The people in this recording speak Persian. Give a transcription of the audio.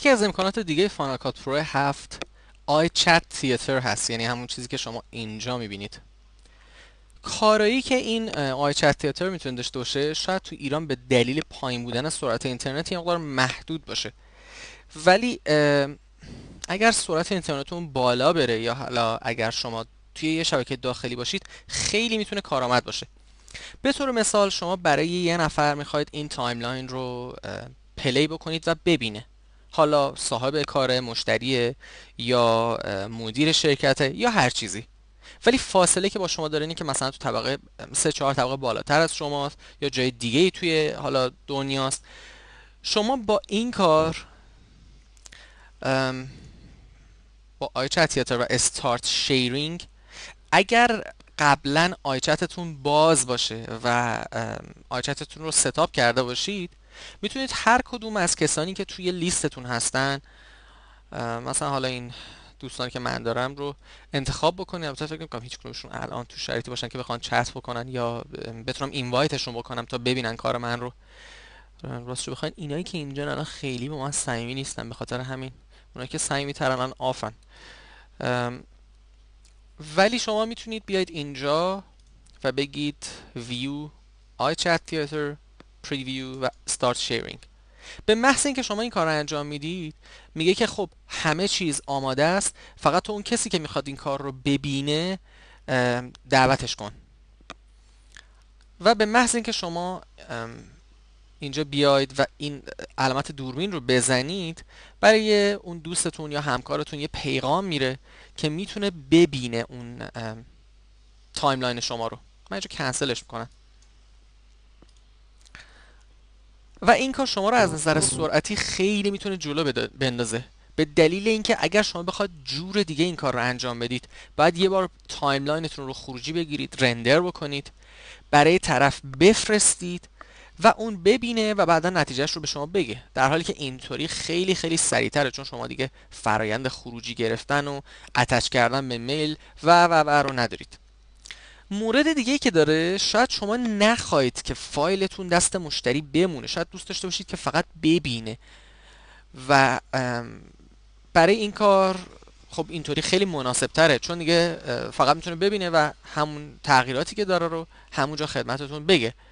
یکی از امکانات دیگه فانال کات پرو 7 آی چت تیتر هست یعنی همون چیزی که شما اینجا میبینید کارایی که این آی چت تیتر میتونه داشته باشه شاید تو ایران به دلیل پایین بودن سرعت اینترنت یه مقدار محدود باشه ولی اگر سرعت اینترنتتون بالا بره یا حالا اگر شما توی یه شبکه داخلی باشید خیلی میتونه کارآمد باشه به طور مثال شما برای یه نفر میخواید این تایملاین رو پلی بکنید و ببینه حالا صاحب کار مشتریه یا مدیر شرکته یا هر چیزی ولی فاصله که با شما داره اینه که مثلا تو طبقه سه چهار طبقه بالاتر از شماست یا جای دیگه ای توی حالا دنیاست شما با این کار با آیچت تیاتر و استارت شیرینگ اگر قبلا آیچتتون باز باشه و آیچتتون رو ستاپ کرده باشید میتونید هر کدوم از کسانی که توی لیستتون هستن مثلا حالا این دوستانی که من دارم رو انتخاب بکنید البته فکر نمی‌کنم هیچ الان تو شریتی باشن که بخوان چت بکنن یا بتونم اینوایتشون بکنم تا ببینن کار من رو راست رو بخواین اینایی که اینجا الان خیلی با من صمیمی نیستن به خاطر همین اونایی که صمیمی ترن الان آفن ولی شما میتونید بیاید اینجا و بگید ویو آی چت پریویو و start sharing به محض اینکه شما این کار رو انجام میدید میگه که خب همه چیز آماده است فقط تو اون کسی که میخواد این کار رو ببینه دعوتش کن و به محض اینکه شما اینجا بیاید و این علامت دوربین رو بزنید برای اون دوستتون یا همکارتون یه پیغام میره که میتونه ببینه اون تایملاین شما رو من اینجا کنسلش میکنم و این کار شما رو از نظر سرعتی خیلی میتونه جلو بندازه به دلیل اینکه اگر شما بخواد جور دیگه این کار رو انجام بدید بعد یه بار تایملاینتون رو خروجی بگیرید رندر بکنید برای طرف بفرستید و اون ببینه و بعدا نتیجهش رو به شما بگه در حالی که اینطوری خیلی خیلی سریعتره چون شما دیگه فرایند خروجی گرفتن و اتش کردن به میل و و و رو ندارید مورد دیگه ای که داره شاید شما نخواهید که فایلتون دست مشتری بمونه شاید دوست داشته باشید که فقط ببینه و برای این کار خب اینطوری خیلی مناسب تره چون دیگه فقط میتونه ببینه و همون تغییراتی که داره رو همونجا خدمتتون بگه